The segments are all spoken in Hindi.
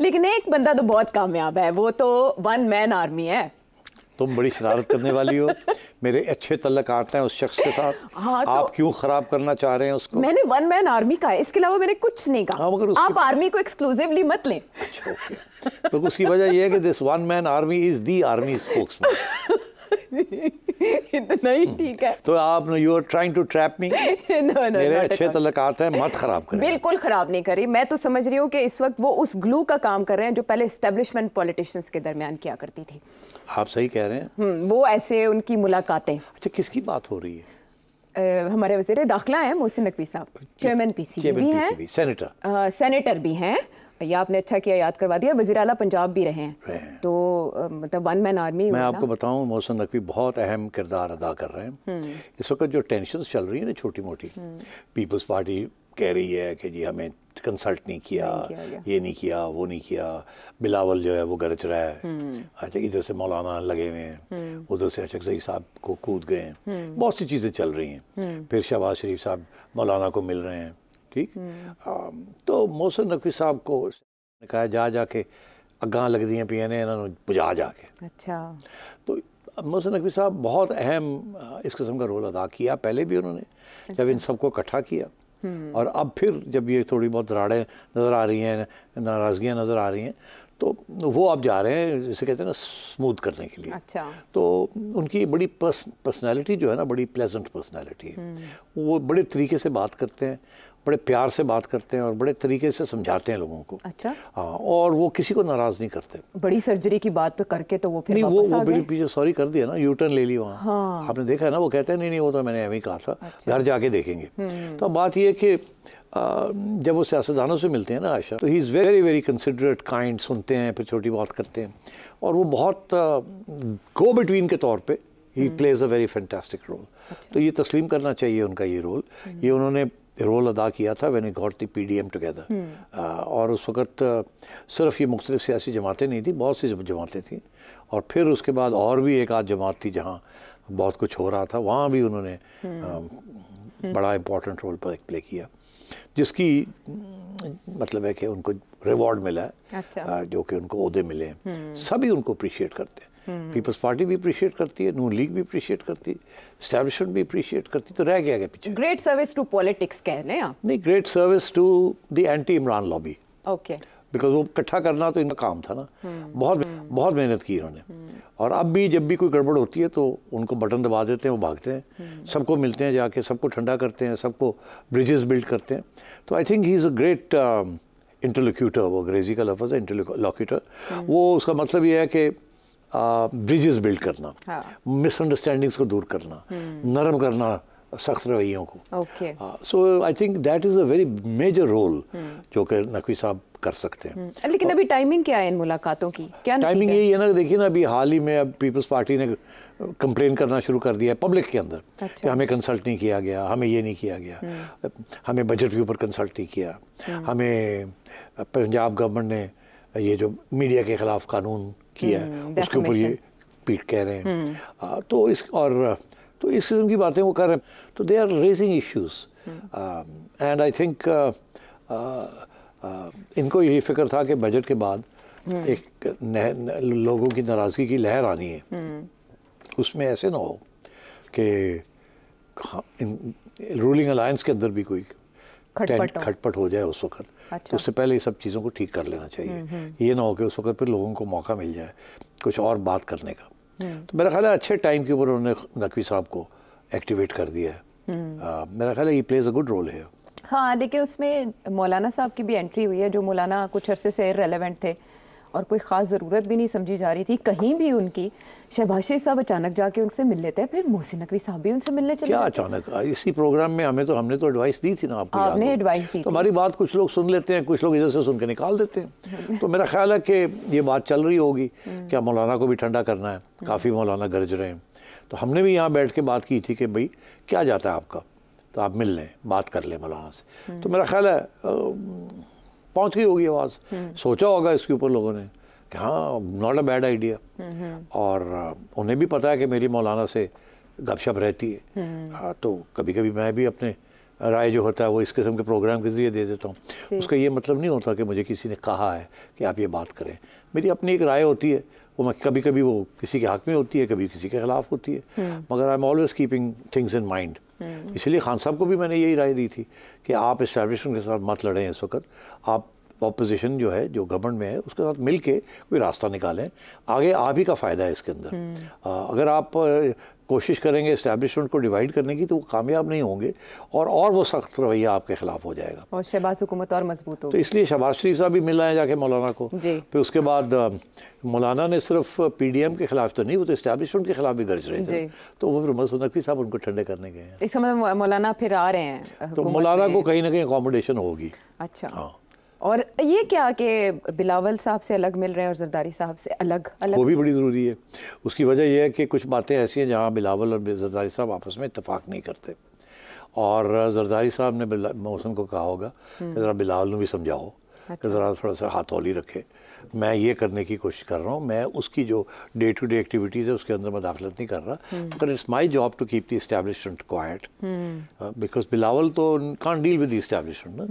लेकिन एक बंदा तो बहुत कामयाब है वो तो वन मैन आर्मी है तुम बड़ी शरारत करने वाली हो मेरे अच्छे तल्लक आते हैं उस शख्स के साथ हाँ, तो, आप क्यों खराब करना चाह रहे हैं उसको मैंने वन मैन आर्मी कहा इसके अलावा मैंने कुछ नहीं कहा हाँ, आप आर्मी को एक्सक्लूसिवली मत लें तो उसकी वजह यह है कि this one man army is the army spokes इतना ही हम्म। ठीक है तो आप you are trying to trap me no no मेरे अच्छे तलकात हैं मत खराब करें बिल्कुल खराब नहीं करी मैं तो समझ रही हूँ कि इस वक्त वो उस ग्लू का काम कर रहे हैं जो पहले स्टेब्लिशमेंट पॉलिटिशियंस के दरमियान किया करती थी आप सही कह रहे हैं हम्म, वो ऐसे उनकी मुलाकातें अच्छा किसकी बात हो रही है Uh, हमारे वजीर दाखिला हैं मोहसिन नकवी साहब चेयरमैन पी सी भी हैं सेनेटर सेनेटर भी हैं भैया आपने अच्छा किया याद करवा दिया वजी अला पंजाब भी रहे हैं रहे हैं। तो मतलब वन मैन आर्मी मैं आपको बताऊँ मोहसन नकवी बहुत अहम किरदार अदा कर रहे हैं हम्म। इस वक्त जो टेंशन चल रही है ना छोटी मोटी पीपल्स पार्टी कह रही है कि जी हमें कंसल्ट नहीं किया, नहीं किया ये नहीं किया वो नहीं किया बिलावल जो है वो गरज रहा है हम्म। अच्छा इधर से मौलाना लगे हुए हैं हम्म। उधर से अशक सही साहब को कूद गए हैं बहुत सी चीज़ें चल रही हैं फिर शहबाज शरीफ साहब मौलाना को मिल रहे हैं ठीक तो मोहसिन नकवी साहब को कहा जा जाके लग दी पियाँ ने इन्होंने बुझा जाके अच्छा तो मोहसिन नकवी साहब बहुत अहम इस किस्म का रोल अदा किया पहले भी उन्होंने अच्छा। जब इन सबको इकट्ठा किया हम्म। और अब फिर जब ये थोड़ी बहुत दराड़ें नज़र आ रही हैं नाराज़गियाँ नज़र आ रही हैं तो वो अब जा रहे हैं जिसे कहते हैं ना स्मूथ करने के लिए अच्छा तो उनकी बड़ी पर्सनैलिटी जो है ना बड़ी प्लेजेंट पर्सनैलिटी है हम्म। वो बड़े तरीके से बात करते हैं बड़े प्यार से बात करते हैं और बड़े तरीके से समझाते हैं लोगों को अच्छा हाँ और वो किसी को नाराज नहीं करते बड़ी सर्जरी की बात तो करके तो वो फिर नहीं वो वो पीछे सॉरी कर दिया ना यूटर्न ले ली वहाँ हाँ। आपने देखा है ना वो कहते हैं नहीं नहीं वो तो मैंने अभी कहा था अच्छा। घर जाके देखेंगे हम्म। तो बात यह कि जब वो सियासतदानों से मिलते हैं ना आशा तो he is very very considerate kind सुनते हैं फिर छोटी बात करते हैं और वो बहुत गो बिटवीन के तौर पर he plays a very fantastic role तो ये तस्लीम करना चाहिए उनका ये रोल हम्म। ये उन्होंने रोल अदा किया था when got the P D M together और उस वक्त सिर्फ ये मुख्तलिफ सियासी जमातें नहीं थी बहुत सी जमातें थी और फिर उसके बाद और भी एक आध जमात थी जहाँ बहुत कुछ हो रहा था वहाँ भी उन्होंने hmm. Hmm. बड़ा इम्पोर्टेंट रोल प्ले किया जिसकी मतलब है कि उनको रिवॉर्ड मिला है अच्छा। जो कि उनको उहदे मिले हैं hmm. सभी उनको अप्रिशिएट करते हैं पीपल्स हम्म। पार्टी भी अप्रिशिएट करती है नून लीग भी अप्रिशिएट करती है स्टैब्लिशमेंट भी अप्रिशिएट करती तो रह गया क्या पीछे ग्रेट सर्विस टू पॉलिटिक्स कह रहे आप नहीं great service to the anti Imran lobby okay because वो इकट्ठा करना तो इनका काम था ना हम्म। बहुत बहुत मेहनत की इन्होंने हम्म। और अब भी जब भी कोई गड़बड़ होती है तो उनको बटन दबा देते हैं वो भागते हैं सबको मिलते हैं जाके सबको ठंडा करते हैं सबको ब्रिजेस बिल्ड करते हैं तो I think he is a great interlocutor वो अंग्रेज़ी का लफज है इंटरलोक्यूटर वो उसका मतलब ये है कि ब्रिजेस बिल्ड करना मिसअंडरस्टैंडिंग्स हाँ। को दूर करना हम्म। नरम करना सख्त रवैयों को so I think that is a very major role जो कि नकवी साहब कर सकते हैं हम्म। लेकिन अभी टाइमिंग क्या है इन मुलाकातों की क्या टाइमिंग यही है ना देखिए ना अभी हाल ही में अब पीपल्स पार्टी ने कंप्लेन करना शुरू कर दिया है पब्लिक के अंदर अच्छा। कि हमें कंसल्ट नहीं किया गया हमें ये नहीं किया गया हम्म। हमें बजट के ऊपर कंसल्ट नहीं किया हमें पंजाब गवर्नमेंट ने ये जो मीडिया के ख़िलाफ़ कानून किया है हम्म, उसके ऊपर ये पीट कह रहे हैं हम्म। आ, तो इस और तो इस किस्म की बातें वो कर रहे हैं तो they are raising issues and I think इनको यही फिक्र था कि बजट के बाद हम्म। एक न, न, लोगों की नाराज़गी की लहर आनी है उसमें ऐसे ना हो कि रूलिंग हाँ, अलायंस के अंदर भी कोई खटपट खटपट हो जाए उस वक्त अच्छा। तो उससे पहले ये सब चीज़ों को ठीक कर लेना चाहिए हम्म, हम्म। ये ना हो कि उस वक्त फिर लोगों को मौका मिल जाए कुछ और बात करने का हम्म। तो मेरा ख्याल है अच्छे टाइम के ऊपर उन्होंने नकवी साहब को एक्टिवेट कर दिया है मेरा ख्याल है ये प्लेज अ गुड रोल है हाँ लेकिन उसमें मौलाना साहब की भी एंट्री हुई है जो मौलाना कुछ अरसे से थे और कोई ख़ास ज़रूरत भी नहीं समझी जा रही थी कहीं भी उनकी शहबाज शरीफ साहब अचानक जाके उनसे मिल लेते हैं फिर मोहसिन नकवी साहब भी उनसे मिलने चले क्या अचानक हाँ, इसी प्रोग्राम में हमें तो हमने तो एडवाइस दी थी ना आपको आपने एडवाइस दी तो हमारी बात कुछ लोग सुन लेते हैं कुछ लोग इधर से सुन के निकाल देते हैं हम्म। तो मेरा ख्याल है कि ये बात चल रही होगी हम्म। क्या मौलाना को भी ठंडा करना है हम्म। काफ़ी मौलाना गरज रहे हैं तो हमने भी यहाँ बैठ के बात की थी कि भाई क्या जाता है आपका तो आप मिल लें बात कर लें मौलाना से तो मेरा ख्याल है पहुंच गई होगी आवाज़ हम्म। सोचा होगा इसके ऊपर लोगों ने कि हाँ not hmm. A bad idea और उन्हें भी पता है कि मेरी मौलाना से गपशप रहती है हम्म। हाँ तो कभी कभी मैं भी अपने राय जो होता है वो इस किस्म के प्रोग्राम के ज़रिए दे देता हूँ उसका ये मतलब नहीं होता कि मुझे किसी ने कहा है कि आप ये बात करें मेरी अपनी एक राय होती है वो मैं कभी कभी वो किसी के हक में होती है कभी किसी के खिलाफ होती है मगर I am always keeping things in mind hmm. इसलिए खान साहब को भी मैंने यही राय दी थी कि आप इस्टेब्लिशमेंट के साथ मत लड़ें इस वक्त आप ऑपोजिशन जो है जो गवर्नमेंट में है उसके साथ मिल के कोई रास्ता निकालें आगे आप ही का फ़ायदा है इसके अंदर हम्म। अगर आप कोशिश करेंगे इस्टेबलिशमेंट को डिवाइड करने की तो वो कामयाब नहीं होंगे और और वो सख्त रवैया आपके खिलाफ हो जाएगा और शहबाज हुकूमत और मजबूत हो तो इसलिए शहबाज शरीफ साहब भी मिल रहे हैं जाके मौलाना को फिर उसके बाद मौलाना ने सिर्फ पी डी एम के खिलाफ तो नहीं वो तो इस्टेबलिशमेंट के खिलाफ भी गरज रहे थे तो वो फिर मसूद नकवी साहब उनको ठंडे करने गए हैं समय मतलब मौलाना फिर आ रहे हैं तो मौलाना को कहीं ना कहीं अकोमोडेशन होगी अच्छा हाँ और ये क्या कि बिलावल साहब से अलग मिल रहे हैं और जरदारी साहब से अलग अलग वो भी बड़ी ज़रूरी है उसकी वजह यह है कि कुछ बातें ऐसी हैं जहाँ बिलावल और जरदारी साहब आपस में इतफाक़ नहीं करते और जरदारी साहब ने मोहसन को कहा होगा कि हम्म। ज़रा बिलावल भी समझाओ कि ज़रा थोड़ा सा हाथौली रखे मैं ये करने की कोशिश कर रहा हूँ मैं उसकी जो डे टू डे एक्टिविटीज़ है उसके अंदर मैं दाखिलत नहीं कर रहा हम्म। मगर it's my job to keep the establishment quite because Bilawal तो कान डील विद इस्टेब्लिशमेंट ना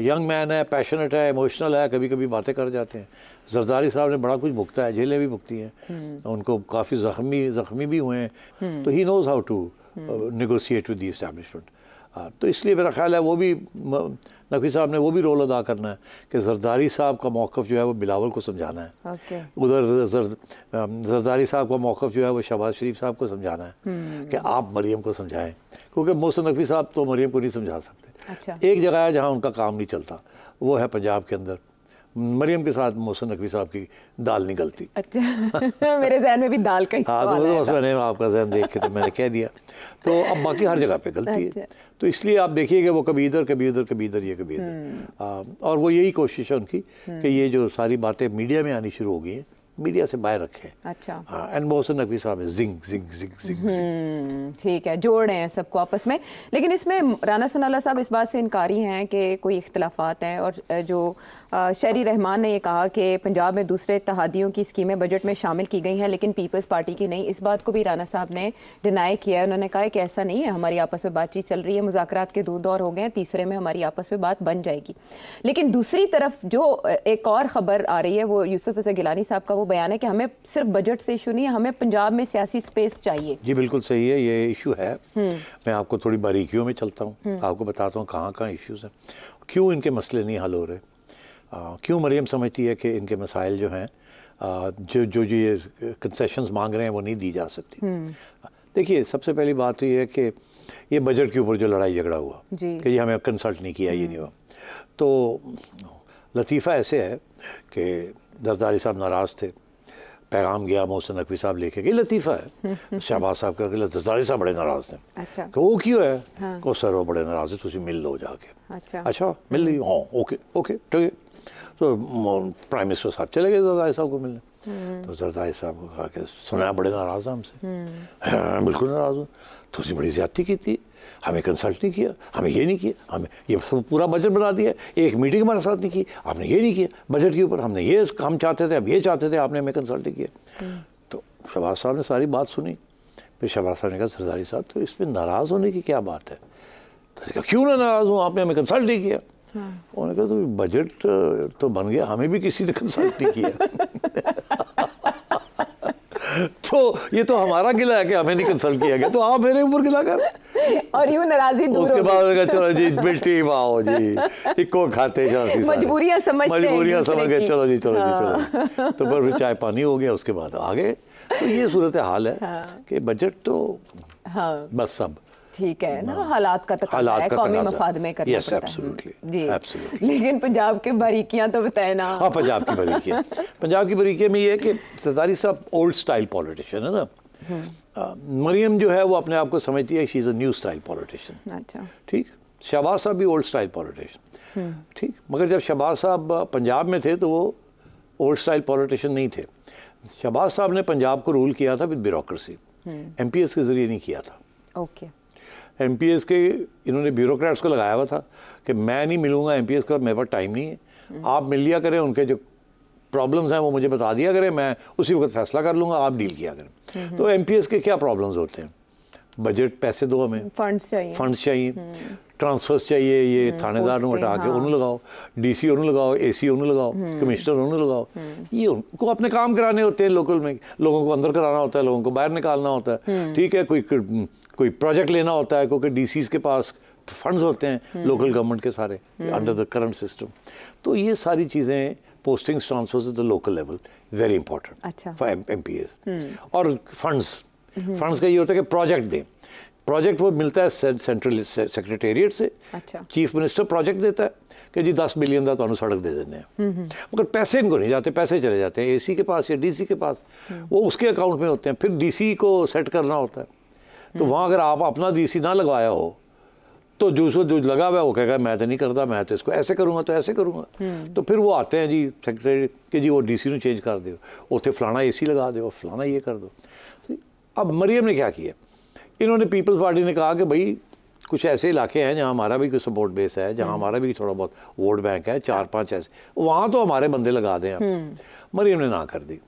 यंग हम्म। मैन है पैशनेट है इमोशनल है कभी कभी बातें कर जाते हैं जरदारी साहब ने बड़ा कुछ भुगता है जेलें भी भुगती हैं हम्म। उनको काफ़ी ज़ख्मी ज़ख्मी भी हुए हैं तो he knows how to negotiate with the establishment हाँ तो इसलिए मेरा ख्याल है वो भी नकवी साहब ने वो भी रोल अदा करना है कि जरदारी साहब का मौक़ जो है वो बिलावल को समझाना है okay. उधर जर जरदारी साहब का मौक़ जो है वो शहबाज शरीफ साहब को समझाना है hmm. कि आप मरीम को समझाएं क्योंकि मोहसिन नकवी साहब तो मरीम को नहीं समझा सकते अच्छा। एक जगह है जहाँ उनका काम नहीं चलता वो है पंजाब के अंदर मरियम के साथ मोहसिन नकवी साहब की दाल निकलती अच्छा मेरे जहन में भी दाल का हाँ तो बस मैंने आपका जहन देख के तो मैंने कह दिया तो अब बाकी हर जगह पे गलती है अच्छा। तो इसलिए आप देखिए कि वो कभी इधर कभी उधर कभी इधर ये कभी इधर हम्म। हाँ, और वो यही कोशिश है उनकी हम्म। कि ये जो सारी बातें मीडिया में आनी शुरू हो गई हैं मीडिया से बाहर रखें अच्छा एंड हाँ, मोहसिन नकवी साहब है जिंग जिंग जिंग जिंग ठीक है जोड़ रहे हैं सबको आपस में लेकिन इसमें राना सनाला साहब इस बात से इनकारी हैं कि कोई इख्तलाफात हैं और जो शहरी रहमान ने यह कहा कि पंजाब में दूसरे इतिहादियों की स्कीमें बजट में शामिल की गई हैं लेकिन पीपल्स पार्टी की नहीं इस बात को भी राना साहब ने डिनाई किया है उन्होंने कहा कि ऐसा नहीं है हमारी आपस में बातचीत चल रही है मुजाकर के दो दौर हो गए हैं तीसरे में हमारी आपस में बात बन जाएगी लेकिन दूसरी तरफ जो एक और खबर आ रही है वो यूसुफ अजय गिलानी साहब का वो बयान है कि हमें सिर्फ बजट से इशू नहीं है हमें पंजाब में सियासी स्पेस चाहिए जी बिल्कुल सही है ये इशू है हम्म। मैं आपको थोड़ी बारीकियों में चलता हूँ हम्म। आपको बताता हूँ कहाँ कहाँ इशूज़ हैं क्यों इनके मसले नहीं हल हो रहे क्यों मरियम समझती है कि इनके मसाइल जो हैं जो जो जो ये कंसेशंस मांग रहे हैं वो नहीं दी जा सकती हम्म। देखिए सबसे पहली बात तो ये है कि ये बजट के ऊपर जो लड़ाई झगड़ा हुआ कि ये हमें कंसल्ट नहीं किया ये नहीं हुआ हम्म। तो लतीफ़ा ऐसे है कि दरदारी साहब नाराज़ थे पैगाम गया मोहसिन नकवी साहब लेके गए लतीफ़ा है शहबाज साहब का दरदारी साहब बड़े नाराज़ थे अच्छा वो क्यों है हाँ। को सर वो बड़े नाराज़ है तुम मिल लो जाके अच्छा अच्छा मिल रही हाँ ओके ओके ठीक है तो प्राइम मिनिस्टर साहब चले गए जरदारी साहब को मिलने हम्म। तो जरदारी साहब को कहा कि सुना बड़े नाराज़ हैं हमसे हम्म। बिल्कुल नाराज़ हूँ तो उसने बड़ी ज्यादती की थी हमें कंसल्ट नहीं किया हमें ये नहीं किया हमें ये पूरा बजट बना दिया एक मीटिंग हमारे साथ नहीं की आपने ये नहीं किया बजट के ऊपर हमने ये हम चाहते थे हम ये चाहते थे आपने हमें कंसल्ट नहीं किया हम्म। तो शहबाज साहब ने सारी बात सुनी फिर शहबाज साहब ने कहा सरदारी साहब तो इसमें नाराज़ होने की क्या बात है तो क्यों ना नाराज़ हूँ आपने हमें कंसल्ट नहीं किया हाँ। उन्होंने कहा तो बजट तो बन गया हमें भी किसी ने कंसल्ट नहीं किया तो ये तो हमारा गिला है कि हमें नहीं कंसल्ट किया गया तो आप मेरे ऊपर गिला कर और यूं नाराजगी दूर उसके बाद चलो जी बेटी आओ जी इको खाते मजबूरियां समझ मजबूरियां समझ गए चलो जी चलो जी चलो हाँ। तो पर फिर चाय पानी हो गया उसके बाद आगे तो ये सूरत हाल है हाँ। कि बजट तो बस सब ठीक है ना हाँ। हालात का तकाजा है कौमी मफाद में करना yes, पड़ता absolutely. है हम्म, जी absolutely. लेकिन पंजाब के बारीकियां तो बताए ना हाँ पंजाब की बारीकियां पंजाब की बारीकियां में ये है कि सरदारी साहब ओल्ड स्टाइल पॉलिटिशियन है ना हम्म। मरियम जो है वो अपने आप को समझती है she is a new style politician अच्छा ठीक शहबाज साहब भी ओल्ड स्टाइल पॉलिटिशियन ठीक मगर जब शहबाज साहब पंजाब में थे तो वो ओल्ड स्टाइल पॉलिटिशियन नहीं थे शहबाज साहब ने पंजाब को रूल किया था विद ब्यूरोसी एम के ज़रिए नहीं किया था ओके okay. एम के इन्होंने ब्यूरोक्रेट्स को लगाया हुआ था कि मैं नहीं मिलूँगा एम का मेरे पास टाइम नहीं है आप मिल लिया करें उनके जो प्रॉब्लम्स हैं वो मुझे बता दिया करें मैं उसी वक्त फैसला कर लूँगा आप डील किया करें तो एम के क्या प्रॉब्लम्स होते हैं बजट पैसे दो हमें फंड्स चाहिए फंड्स चाहिए हम्म। ट्रांसफर्स चाहिए ये हम्म, थानेदार ने हटा के उन्हें लगाओ डीसी उन्होंने लगाओ एसी उन्होंने लगाओ कमिश्नर हम्म। उन्होंने लगाओ हम्म। ये उनको अपने काम कराने होते हैं लोकल में लोगों को अंदर कराना होता है लोगों को बाहर निकालना होता है ठीक है कोई कोई प्रोजेक्ट लेना होता है क्योंकि डीसीज के पास फंड्स होते हैं लोकल गवर्नमेंट के सारे अंडर द करंट सिस्टम तो ये सारी चीज़ें postings transfers at the local level very important for them और फंड्स फंड्स का ये होता है कि प्रोजेक्ट दें प्रोजेक्ट वो मिलता है सेंट्रल सेक्रेटेरिएट से अच्छा। चीफ मिनिस्टर प्रोजेक्ट देता है कि जी दस मिलियन का तो सड़क दे देने हैं हम्म, हम्म। मगर पैसे इनको नहीं जाते पैसे चले जाते हैं एसी के पास या डीसी के पास हम्म। वो उसके अकाउंट में होते हैं फिर डीसी को सेट करना होता है तो वहाँ अगर आप अपना डी ना लगवाया हो तो जो उसको जो लगा हुआ है वो कहेगा मैं तो नहीं करता मैं तो इसको ऐसे करूँगा तो ऐसे करूँगा तो फिर वो आते हैं जी सेक्रेटरी कि जी वो डी ਨੂੰ कर दो ਦਿਓ फलाना ए ਏਸੀ लगा दो फलाना ये कर दो तो अब मरियम ने क्या किया इन्होंने पीपल्स पार्टी ने कहा कि भाई कुछ ऐसे इलाके हैं जहाँ हमारा भी कोई सपोर्ट बेस है जहाँ हम्म। हमारा भी थोड़ा बहुत वोट बैंक है चार पांच ऐसे वहाँ तो हमारे बंदे लगा दें हम्म। मरियम ने ना कर दी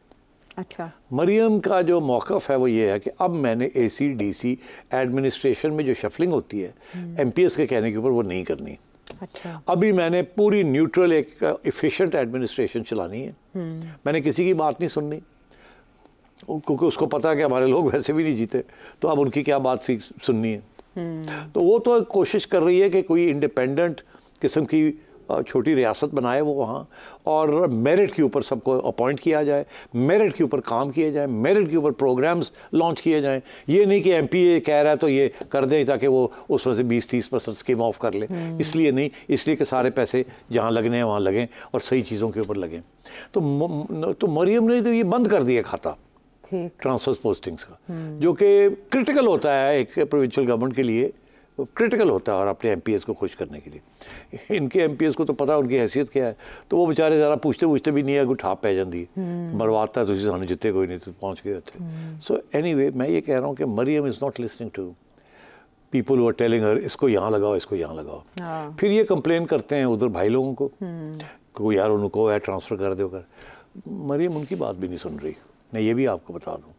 अच्छा मरियम का जो मौक़ है वो ये है कि अब मैंने ए सी डी सी एडमिनिस्ट्रेशन में जो शफलिंग होती है एम पी एस के कहने के ऊपर वो नहीं करनी अच्छा अभी मैंने पूरी न्यूट्रल एक इफ़िशेंट एडमिनिस्ट्रेशन चलानी है हम्म। मैंने किसी की बात नहीं सुननी क्योंकि उसको पता है कि हमारे लोग वैसे भी नहीं जीते तो अब उनकी क्या बात सीख सुननी है हम्म। तो वो तो कोशिश कर रही है कि कोई इंडिपेंडेंट किस्म की छोटी रियासत बनाए वो वहाँ और मेरिट के ऊपर सबको अपॉइंट किया जाए मेरिट के ऊपर काम किए जाएँ मेरिट के ऊपर प्रोग्राम्स लॉन्च किए जाएँ ये नहीं कि एम कह रहा है तो ये कर दें ताकि वो उसमें से बीस तीस परसेंट स्कीम ऑफ कर लें हम्म। इसलिए नहीं इसलिए कि सारे पैसे जहाँ लगने हैं वहाँ लगें और सही चीज़ों के ऊपर लगें तो तो मरियम ने तो ये बंद कर दिया खाता ट्रांसफर्स पोस्टिंग्स का जो कि क्रिटिकल होता है एक प्रोविंशियल गवर्नमेंट के लिए क्रिटिकल होता है और अपने एम को खुश करने के लिए इनके एम को तो पता उनकी हैसियत क्या है तो वो बेचारे ज़रा पूछते पूछते भी नहीं है कुछ ठाप पै जाती हम्म। मरवाता तो सानू जिते कोई नहीं तो पहुँच गए उत्थे सो एनी वे मैं ये कह रहा हूँ कि Maryam is not listening to people were telling her इसको यहाँ लगाओ इसको यहाँ लगाओ हाँ। फिर ये कंप्लेन करते हैं उधर भाई लोगों को हम्म। यार उनको है ट्रांसफ़र कर दो कर मरियम उनकी बात भी नहीं सुन रही मैं ये भी आपको बता दूँ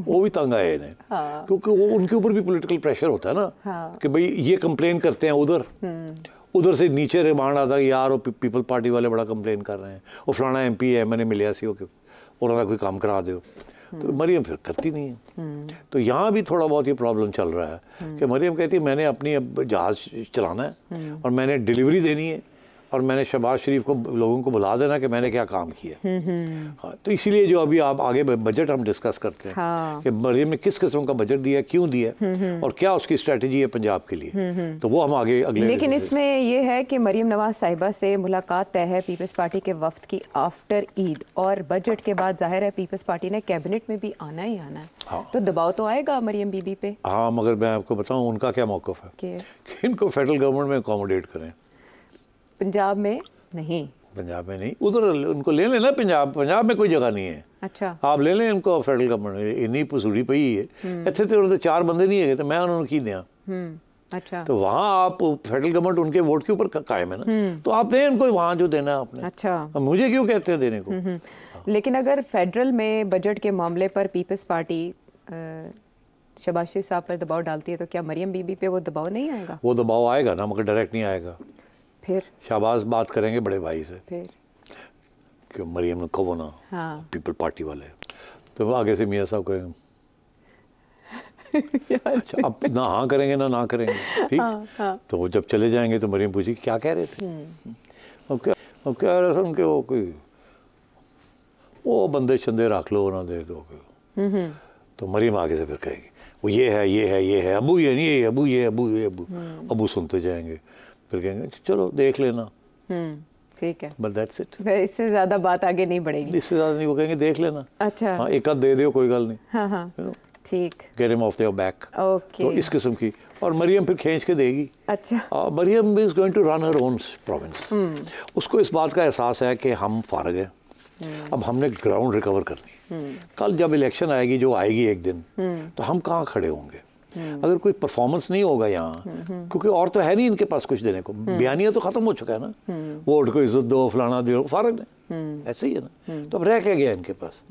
वो भी तंग आए इन्हें हाँ। क्योंकि वो उनके ऊपर भी पॉलिटिकल प्रेशर होता है ना हाँ। कि भाई ये कंप्लेन करते हैं उधर हम्म। उधर से नीचे रिमांड आता है यार वो पीपल पार्टी वाले बड़ा कंप्लेन कर रहे हैं वो फलाना एम पी है मैंने मिले सी होके उन्होंने कोई काम करा दो हम्म। तो मरियम फिर करती नहीं है हम्म। तो यहाँ भी थोड़ा बहुत ये प्रॉब्लम चल रहा है कि मरियम कहती है मैंने अपनी अब जहाज़ चलाना है और मैंने डिलीवरी देनी है और मैंने शहबाज शरीफ को लोगों को बुला देना कि मैंने क्या काम किया हाँ तो इसीलिए जो अभी आप आगे बजट हम डिस्कस करते हैं हाँ। कि मरीम ने किस किस्म का बजट दिया क्यों दिया और क्या उसकी स्ट्रेटजी है पंजाब के लिए तो वो हम आगे अगले लेकिन इसमें यह है कि मरीम नवाज साहिबा से मुलाकात तय है पीपल्स पार्टी के वफद की आफ्टर ईद और बजट के बाद जाहिर है पीपल्स पार्टी ने कैबिनेट में भी आना ही आना है हाँ। तो दबाव तो आएगा मरीम बीबी पे हाँ मगर मैं आपको बताऊँ उनका क्या मौकफ है इनको फेडरल गवर्नमेंट में अकोमोडेट करें पंजाब में नहीं पंजाब में नहीं उधर उनको ले लेना पंजाब पंजाब में कोई जगह नहीं है अच्छा आप ले लें उनको फेडरल गवर्नमेंट इन्नी पसूड़ी पई है हम्म। इतने तो उन्होंने चार बंदे नहीं है तो मैं उन्होंने की दिया हम्म, अच्छा तो वहाँ आप फेडरल गवर्नमेंट उनके वोट के ऊपर कायम है ना हम्म। तो आप दें उनको वहाँ जो देना है आपने अच्छा मुझे क्यों कहते हैं देने को हाँ। लेकिन अगर फेडरल में बजट के मामले पर पीपल्स पार्टी शबाशिफ साहब पर दबाव डालती है तो क्या मरियम बीबी पे वो दबाव नहीं आएगा वो दबाव आएगा ना मगर डायरेक्ट नहीं आएगा फिर शाबाश बात करेंगे बड़े भाई से फिर क्यों मरियम कबो ना हाँ। पीपल पार्टी वाले तो आगे से मियाँ साहब कहेंगे अच्छा अब ना हाँ करेंगे ना ना करेंगे ठीक हाँ, हाँ. तो जब चले जाएंगे तो मरियम पूछी क्या कह रहे थे हम्म। अब क्या अब कह रहे थे उनके वो कोई वो बंदे शंदे रख लो ना दे दो हम्म, हम्म। तो मरियम आगे से फिर कहेगी वो ये है ये है ये है अबू ये नहीं ये अबू ये अबू ये अबू अबू सुनते जाएंगे फिर कहेंगे चलो देख लेना हम्म, ठीक है इससे ज्यादा बात आगे नहीं बढ़ेगी इससे ज्यादा नहीं वो कहेंगे देख लेना अच्छा हाँ एक आध दे दो कोई गल नहीं हाँ हाँ ठीक get him off back okay तो इस किस्म की और मरियम फिर खींच के देगी अच्छा Maryam is going to run her own province उसको इस बात का एहसास है कि हम फारग हैं हम्म। अब हमने ग्राउंड रिकवर करनी है हम्म। कल जब इलेक्शन आएगी जो आएगी एक दिन तो हम कहाँ खड़े होंगे हम्म। अगर कोई परफॉर्मेंस नहीं होगा यहाँ हम्म, हम्म। क्योंकि और तो है नहीं इनके पास कुछ देने को बयानिया तो ख़त्म हो चुका है ना वोट को इज्जत दो फलाना दो फारक दे ऐसे ही है ना तो अब रह क्या गया इनके पास